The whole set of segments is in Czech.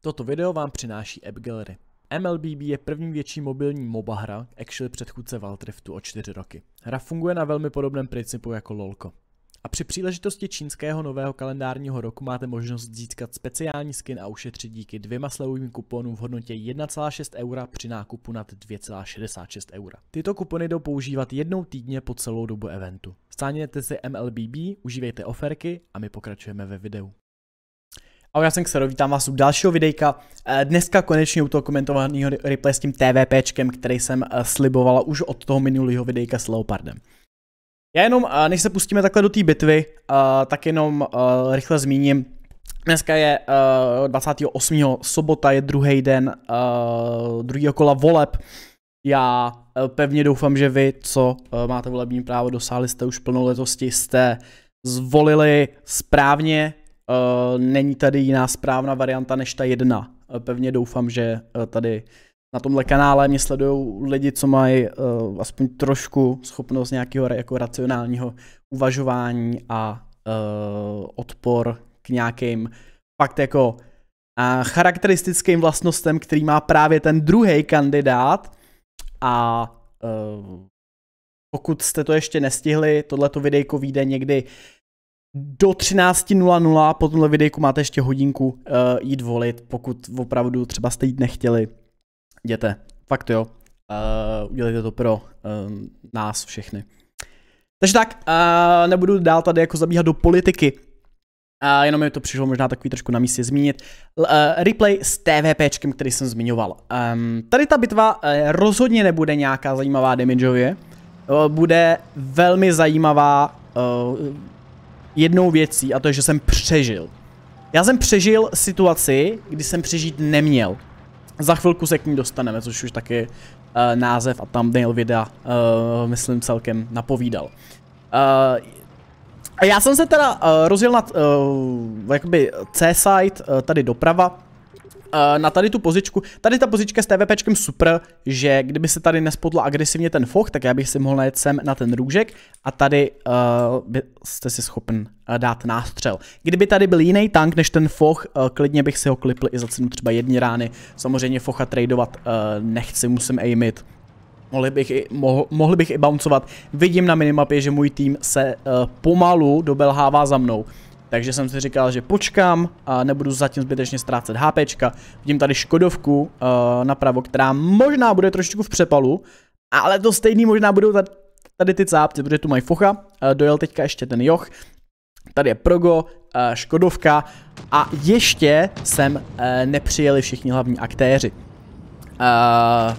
Toto video vám přináší App Gallery. MLBB je první větší mobilní MOBA hra, actually předchůdce Valtriftu o 4 roky. Hra funguje na velmi podobném principu jako LoLko. A při příležitosti čínského nového kalendárního roku máte možnost získat speciální skin a ušetřit díky dvěma slevovým kuponům v hodnotě 1,6 eura při nákupu nad 2,66 eura. Tyto kupony jdou používat jednou týdně po celou dobu eventu. Stáněte si MLBB, užívejte oferky a my pokračujeme ve videu. Ahoj, já jsem Xero, vítám vás u dalšího videjka. Eh, dneska konečně u toho komentovaného replay s tím TVPčkem, který jsem eh, slibovala už od toho minulého videjka s Leopardem. Já jenom, eh, než se pustíme takhle do té bitvy, tak jenom rychle zmíním, Dneska je 28. sobota, je druhý den druhého kola voleb. Já pevně doufám, že vy, co máte volební právo, dosáhli jste už plnoletosti, jste zvolili správně, Eh, není tady jiná správná varianta než ta jedna. Eh, pevně doufám, že eh, tady na tomhle kanále mě sledují lidi, co mají uh, aspoň trošku schopnost nějakého jako racionálního uvažování a uh, odpor k nějakým fakt jako uh, charakteristickým vlastnostem, který má právě ten druhý kandidát a uh, pokud jste to ještě nestihli, tohleto videjko vyjde někdy do 13.00 po tomhle videjku máte ještě hodinku uh, jít volit, pokud opravdu třeba jste jít nechtěli. Jděte, fakt jo. Uh, udělejte to pro uh, nás všechny. Takže tak, uh, nebudu dál tady jako zabíhat do politiky. A jenom mi to přišlo možná takový trošku na místě zmínit. L, uh, replay s TVPčkem, který jsem zmiňoval. Um, tady ta bitva uh, rozhodně nebude nějaká zajímavá damageově. Uh, bude velmi zajímavá uh, jednou věcí a to je, že jsem přežil. Já jsem přežil situaci, kdy jsem přežít neměl. Za chvilku se k ní dostaneme, což už taky uh, název a thumbnail videa, uh, myslím, celkem napovídal. Uh, já jsem se teda uh, rozjel na uh, jakoby c side uh, tady doprava, Eh, na tady tu pozičku, tady ta pozička s TVPčkem super, že kdyby se tady nespodla agresivně ten foch, tak já bych si mohl najet sem na ten růžek a tady uh, eh, byste si schopen uh, dát nástřel. Kdyby tady byl jiný tank než ten foch, uh, klidně bych si ho klipl i za cenu třeba jedni rány. Samozřejmě focha tradovat uh, nechci, musím aimit. Mohli bych, i, mohl, mohli bych i bouncovat. Vidím na minimapě, že můj tým se uh, pomalu dobelhává za mnou. Takže jsem si říkal, že počkám a nebudu zatím zbytečně ztrácet HP. Vidím tady Škodovku uh, napravo, která možná bude trošičku v přepalu, ale to stejný možná budou tady, tady ty cápci, protože tu mají focha. Uh, dojel teďka ještě ten joch. Tady je Progo, uh, Škodovka a ještě sem uh, nepřijeli všichni hlavní aktéři. Uh,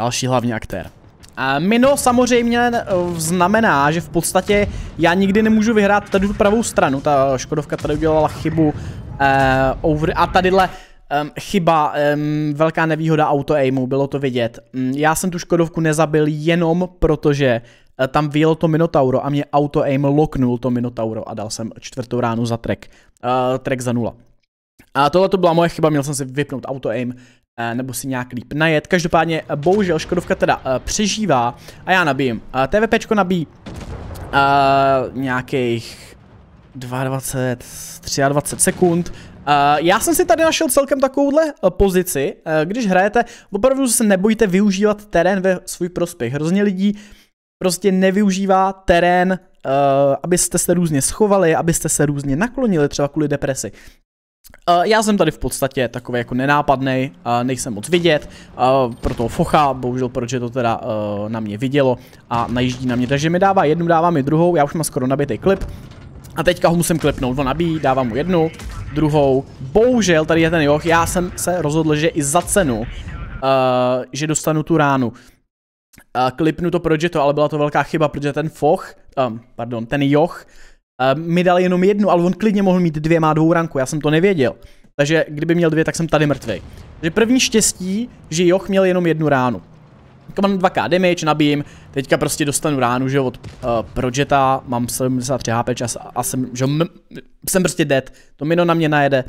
další hlavní aktér. Mino samozřejmě eh, znamená, že v podstatě já nikdy nemůžu vyhrát tady tu pravou stranu, ta Škodovka tady udělala chybu uh, over, a tadyhle Um, chyba, um, velká nevýhoda auto aimu, bylo to vidět. Um, já jsem tu Škodovku nezabil jenom protože uh, tam vyjelo to Minotauro a mě auto aim loknul to Minotauro a dal jsem čtvrtou ránu za track. Uh, track za nula. A tohle to byla moje chyba, měl jsem si vypnout auto aim, Eh, nebo si nějak líp najet. Každopádně, eh, bohužel, Škodovka teda eh, přežívá a já nabijím. TVPčko nabíjí nějakých 22, 23 sekund. Já jsem si tady našel celkem takovouhle pozici, když hrajete, opravdu se nebojte využívat terén ve svůj prospěch. Hrozně lidí prostě nevyužívá terén, abyste se různě schovali, abyste se různě naklonili třeba kvůli depresi. Eh, já jsem tady v podstatě takový jako nenápadný, eh, nejsem moc vidět, eh, pro toho focha, bohužel proč je to teda na mě vidělo a najíždí na mě, takže mi dává jednu, dává mi druhou, já už mám skoro nabitý klip a teďka ho musím klipnout? on nabíjí, dávám mu jednu, druhou, bohužel tady je ten joch, já jsem se rozhodl, že i za cenu, že dostanu tu ránu. klipnu to pro to, ale byla to velká chyba, protože ten foch, pardon, ten joch, uh, mi dal jenom jednu, ale on klidně mohl mít dvě, má dvou ranku, já jsem to nevěděl. Takže kdyby měl dvě, tak jsem tady mrtvý. Takže první štěstí, že Joch měl jenom jednu ránu. Teďka mám 2k damage, nabijím, teďka prostě dostanu ránu, že od uh, eh, Projeta, mám 73 HP čas a, jsem, že m, jsem prostě dead, to mino na mě najede,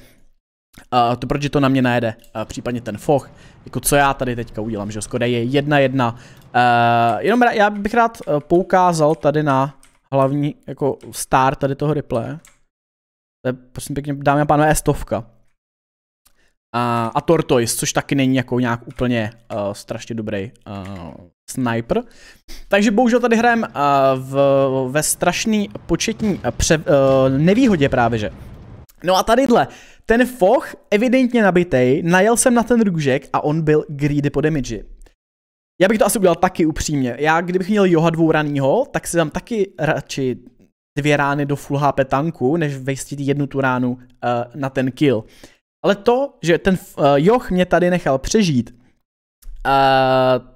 uh, to Projeto na mě najede, uh, případně ten foch, jako co já tady teďka udělám, že Skoda je jedna jedna, uh, jenom já bych rád poukázal tady na hlavní jako star tady toho Ripple. To je prosím pěkně, dámy a pánové, stovka. A, a Tortoise, což taky není jako nějak úplně uh, strašně dobrý uh, sniper. Takže bohužel tady hrajeme uh, ve strašný početní pře, uh, nevýhodě právě, že. No a tadyhle, ten foch evidentně nabitej, najel jsem na ten růžek a on byl greedy po damage. Já bych to asi udělal taky upřímně. Já kdybych měl Joha dvou ranýho, tak si dám taky radši dvě rány do full HP tanku, než vejstit jednu tu ránu uh, na ten kill. Ale to, že ten uh, eh, Joch mě tady nechal přežít, uh,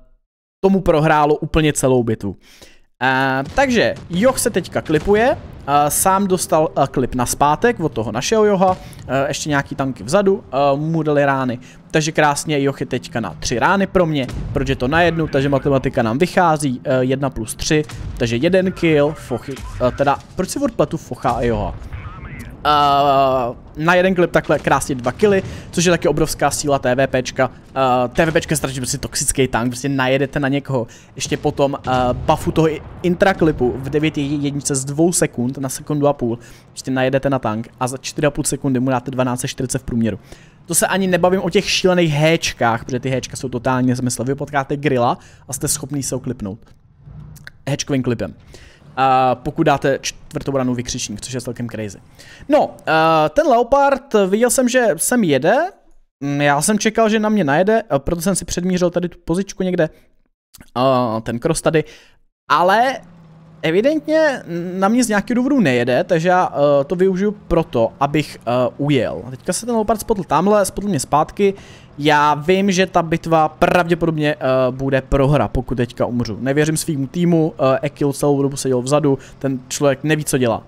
tomu prohrálo úplně celou bitvu. Uh, takže Joch se teďka klipuje, sám dostal eh, klip na zpátek od toho našeho Joha, eh, ještě nějaký tanky vzadu, eh, mu dali rány. Takže krásně Joch je teďka na tři rány pro mě, protože to na jednu, takže matematika nám vychází, jedna plus tři, takže jeden kill, fochy, teda proč se odpletu Focha fochá a Joha? Uh, na jeden klip takhle krásně dva kily, což je taky obrovská síla TVPčka. Uh, eh, TVPčka je strašně prostě toxický tank, prostě najedete na někoho. Ještě potom uh, eh, buffu toho intraklipu v 9 jednice z 2 sekund na sekundu a půl. Prostě najedete na tank a za 4,5 sekundy mu dáte 1240 v průměru. To se ani nebavím o těch šílených héčkách, protože ty héčka jsou totálně zmysle. Vy potkáte grilla a jste schopný se oklipnout. Hečkovým klipem. Uh, pokud dáte čtvrtou ranu vykřičník, což je celkem crazy. No, eh, ten Leopard, viděl jsem, že sem jede, mm, já jsem čekal, že na mě najede, eh, proto jsem si předmířil tady tu pozičku někde, eh, ten cross tady, ale evidentně na mě z nějakého důvodu nejede, takže já to využiju proto, abych ujel. Teďka se ten Leopard spotl tamhle, spotl mě zpátky, já vím, že ta bitva pravděpodobně uh, bude prohra, pokud teďka umřu. Nevěřím svým týmu, uh, eh, Ekil celou dobu seděl vzadu, ten člověk neví, co dělá.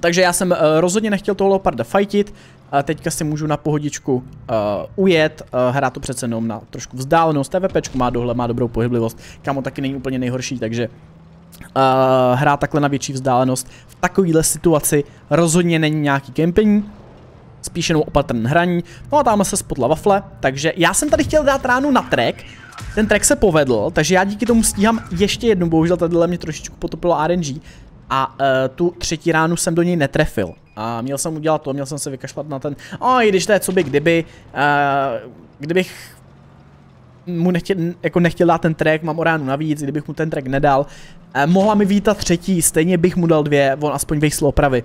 Takže já jsem uh, rozhodně nechtěl toho Leoparda fightit, uh, teďka si můžu na pohodičku uh, ujet, uh, hrát to přece jenom na trošku vzdálenost, TVP má dohle, má dobrou pohyblivost, kamo taky není úplně nejhorší, takže uh, hrát takhle na větší vzdálenost v takovéhle situaci rozhodně není nějaký kempení, spíš jenom opatrn hraní. No a tam se spotla wafle, takže já jsem tady chtěl dát ránu na track, ten track se povedl, takže já díky tomu stíhám ještě jednu, bohužel tadyhle mě trošičku potopilo RNG a uh, tu třetí ránu jsem do něj netrefil. A měl jsem udělat to, měl jsem se vykašlat na ten, a i když to je co by kdyby, uh, kdybych mu nechtěl, jako nechtěl dát ten track, mám o ránu navíc, kdybych mu ten track nedal, eh, mohla mi vítat třetí, stejně bych mu dal dvě, on aspoň vejsl opravy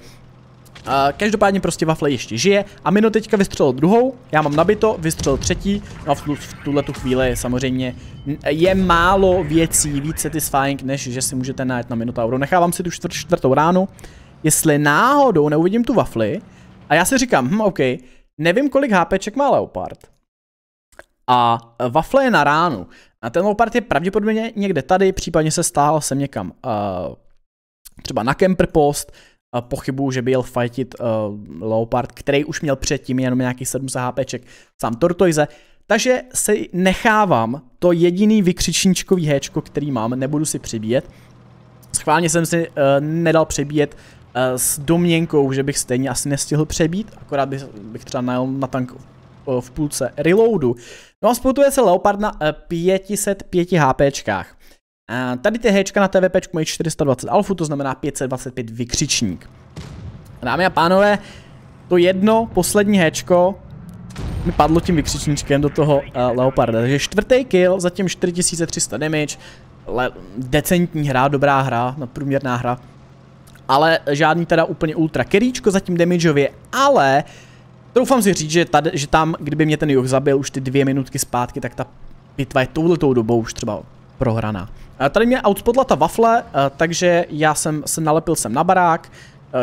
každopádně prostě Wafle ještě žije a Mino teďka vystřelil druhou, já mám nabito, vystřelil třetí, no a v, v tuhle tu chvíli samozřejmě je málo věcí víc satisfying, než že si můžete najít na Minotauru. Nechávám si tu čtvrt, čtvrtou ránu, jestli náhodou neuvidím tu Wafli a já si říkám, hm, OK, nevím kolik HPček má Leopard. A Wafle je na ránu. A ten Leopard je pravděpodobně někde tady, případně se stáhl sem někam uh, třeba na camper post, pochybuju, že by jel fightit uh, Leopard, který už měl předtím jenom nějakých 700 HPček sám Tortoise, takže si nechávám to jediný vykřičníčkový héčko, který mám, nebudu si přibíjet. Schválně jsem si uh, nedal přebíjet uh, s domněnkou, že bych stejně asi nestihl přebít, akorát bych, bych třeba najel na tank uh, v půlce reloadu. No a spoutuje se Leopard na uh, 505 HPčkách. A tady ty hečka na TVP mají 420 alfu, to znamená 525 vykřičník. Dámy a pánové, to jedno poslední hečko mi padlo tím vykřičníčkem do toho uh, Leoparda. Takže čtvrtý kill, zatím 4300 damage, le decentní hra, dobrá hra, nadprůměrná hra. Ale žádný teda úplně ultra keríčko zatím damageově, ale doufám si říct, že, tady, že tam, kdyby mě ten Joch zabil už ty dvě minutky zpátky, tak ta bitva je touhletou dobou už třeba prohraná. Eh, tady mě outspotla ta wafle, eh, takže já jsem se nalepil sem na barák,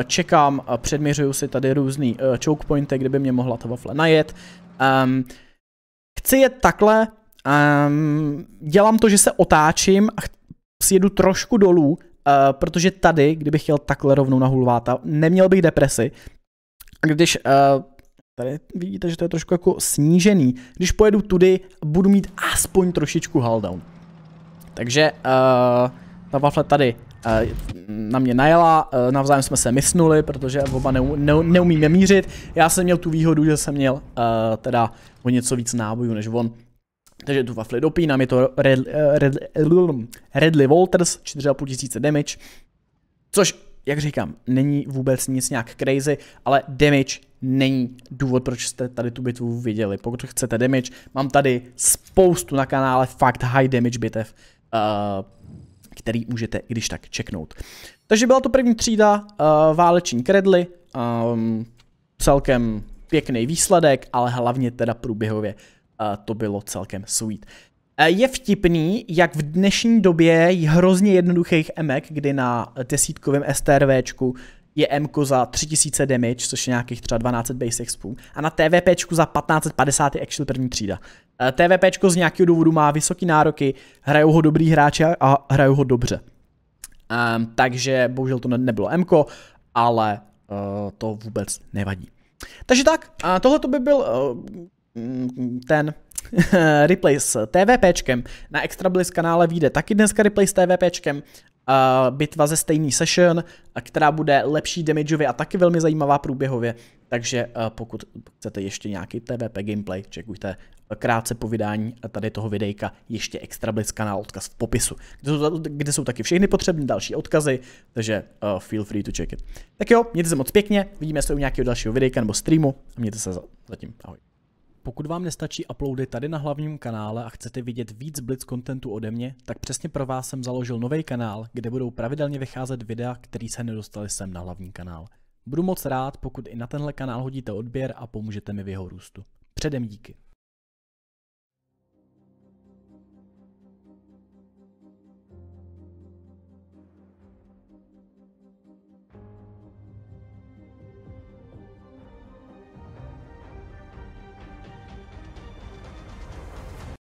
eh, čekám, předměřuju si tady různý choke pointy, kdyby mě mohla ta wafle najet. Um, chci jet takhle, um, dělám to, že se otáčím a sjedu trošku dolů, Uh, protože tady, kdybych chtěl takhle rovnou na hulváta, neměl bych depresi. A když, uh, tady vidíte, že to je trošku jako snížený, když pojedu tudy, budu mít aspoň trošičku haldown. down. Takže uh, ta wafle tady uh, na mě najela, uh, navzájem jsme se mysnuli, protože oba neu, ne, neumíme mířit. Já jsem měl tu výhodu, že jsem měl uh, teda o něco víc nábojů než on. Takže tu wafli dopínám, je to Red, Red, Redley Walters, 4,5 tisíce damage. Což, jak říkám, není vůbec nic nějak crazy, ale damage není důvod, proč jste tady tu bitvu viděli. Pokud chcete damage, mám tady spoustu na kanále fakt high damage bitev. Eh, který můžete když tak čeknout. Takže byla to první třída eh, váleční kredly, ehm, celkem pěkný výsledek, ale hlavně teda průběhově eh, to bylo celkem sweet. Je vtipný, jak v dnešní době hrozně jednoduchých emek, kdy na desítkovém STRVčku je M za 3000 damage, což je nějakých třeba 12 base expů, a na TVP za 1550 je actually první třída. Eh, TVP z nějakého důvodu má vysoké nároky, hrajou ho dobrý hráči a hrajou ho dobře. Um, takže bohužel to ne- nebylo M, ale uh, to vůbec nevadí. Takže tak, uh, tohle to by byl uh, ten replay s TVPčkem. Na Extra Bliss kanále vyjde taky dneska replay s TVPčkem uh, bitva ze stejný session, která bude lepší damageově a taky velmi zajímavá průběhově. Takže uh, pokud chcete ještě nějaký TVP gameplay, čekujte krátce po vydání tady toho videjka ještě extra blitz kanál, odkaz v popisu, kde jsou, kde jsou taky všechny potřebné další odkazy, takže uh, feel free to check it. Tak jo, mějte se moc pěkně, vidíme se u nějakého dalšího videjka nebo streamu a mějte se za, zatím. Ahoj. Pokud vám nestačí uploady tady na hlavním kanále a chcete vidět víc Blitz kontentu ode mě, tak přesně pro vás jsem založil nový kanál, kde budou pravidelně vycházet videa, které se nedostali sem na hlavní kanál. Budu moc rád, pokud i na tenhle kanál hodíte odběr a pomůžete mi v jeho růstu. Předem díky.